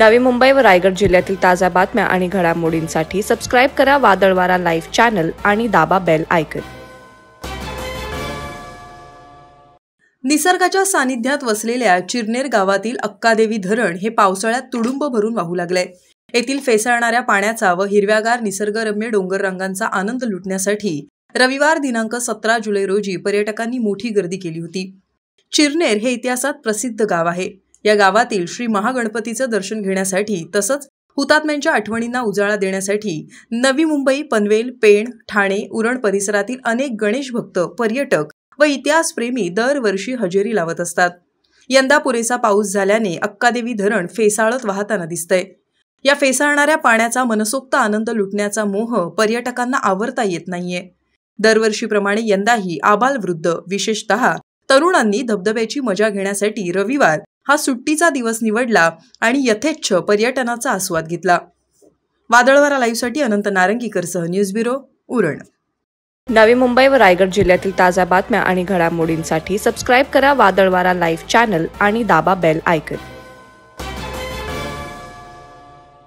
नवी मुंबई व रायगड जिल्ह्यातील ताज्या बातम्या आणि घडामोडींसाठी सबस्क्राईब करा वादळवारा लाईव्ह चॅनल आणि दाबा बेल आयकन निसर्गाच्या सानिध्यात वसलेल्या चिरनेर गावातील अक्कादेवी धरण हे पावसाळ्यात तुडुंब भरून वाहू लागले येथील फेसळणाऱ्या पाण्याचा व हिरव्यागार निसर्गरम्य डोंगर रंगांचा आनंद लुटण्यासाठी रविवार दिनांक सतरा जुलै रोजी पर्यटकांनी मोठी गर्दी केली होती चिरनेर हे इतिहासात प्रसिद्ध गाव आहे या गावातील श्री महागणपतीचं दर्शन घेण्यासाठी तसंच हुतात्म्यांच्या आठवणींना उजाळा देण्यासाठी नवी मुंबई पनवेल पेण ठाणे उरण परिसरातील अनेक गणेश भक्त पर्यटक व इतिहासप्रेमी दरवर्षी हजेरी लावत असतात यंदा पुरेसा पाऊस झाल्याने अक्कादेवी धरण फेसाळत वाहताना दिसतंय या फेसाळणाऱ्या पाण्याचा मनसोक्त आनंद लुटण्याचा मोह पर्यटकांना आवरता येत नाहीये दरवर्षीप्रमाणे यंदाही आबालवृद्ध विशेषत तरुणांनी धबधब्याची मजा घेण्यासाठी रविवार हा सुट्टीचा दिवस निवडला आणि यथेच्छ पर्यटनाचा आस्वाद घेतला वादळवारा लाईव्हसाठी अनंत नारंगीकर सह न्यूज ब्युरो उरण नवी मुंबई व रायगड जिल्ह्यातील ताज्या बातम्या आणि घडामोडींसाठी सबस्क्राईब करा वादळवारा लाईव्ह चॅनल आणि दाबा बेल आयकन